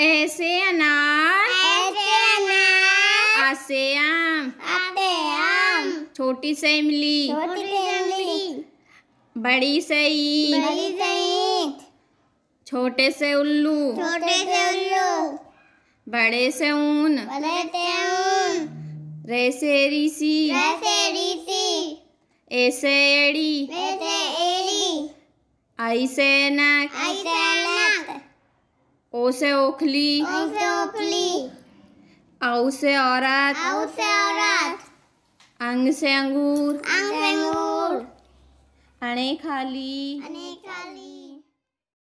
ऐसे अनार ऐसे अनार आसे आम आते आम छोटी से इमली छोटी से इमली बड़ी से ईंट बड़ी से ईंट छोटे से उल्लू छोटे से उल्लू बड़े से ऊन बड़े से ऊन रेसे रीसी रेसे रीसी ऐसे एड़ी ऐसे एड़ी आई से नाक आई से ओ से ओखली ओ से ओखली औ से औरत औ से औरत अंग से अंगूर अंग से अंगूर अणे खाली अणे